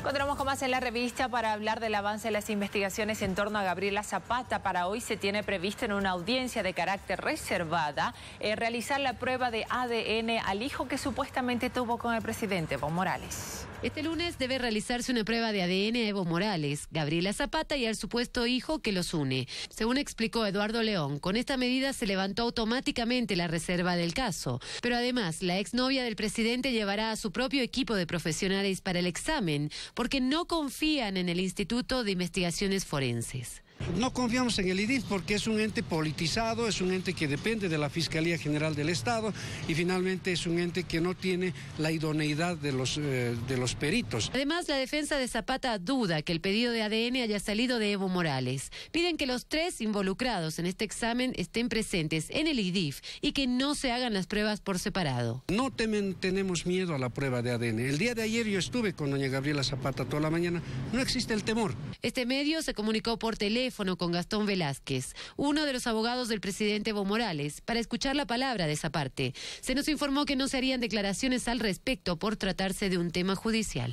Encontramos con más en la revista para hablar del avance de las investigaciones en torno a Gabriela Zapata. Para hoy se tiene previsto en una audiencia de carácter reservada eh, realizar la prueba de ADN al hijo que supuestamente tuvo con el presidente Evo Morales. Este lunes debe realizarse una prueba de ADN a Evo Morales, Gabriela Zapata y al supuesto hijo que los une. Según explicó Eduardo León, con esta medida se levantó automáticamente la reserva del caso. Pero además, la exnovia del presidente llevará a su propio equipo de profesionales para el examen porque no confían en el Instituto de Investigaciones Forenses. No confiamos en el IDIF porque es un ente politizado, es un ente que depende de la Fiscalía General del Estado y finalmente es un ente que no tiene la idoneidad de los, eh, de los peritos. Además, la defensa de Zapata duda que el pedido de ADN haya salido de Evo Morales. Piden que los tres involucrados en este examen estén presentes en el IDIF y que no se hagan las pruebas por separado. No tenemos miedo a la prueba de ADN. El día de ayer yo estuve con doña Gabriela Zapata toda la mañana. No existe el temor. Este medio se comunicó por teléfono con Gastón Velázquez, uno de los abogados del presidente Evo Morales, para escuchar la palabra de esa parte. Se nos informó que no se harían declaraciones al respecto por tratarse de un tema judicial.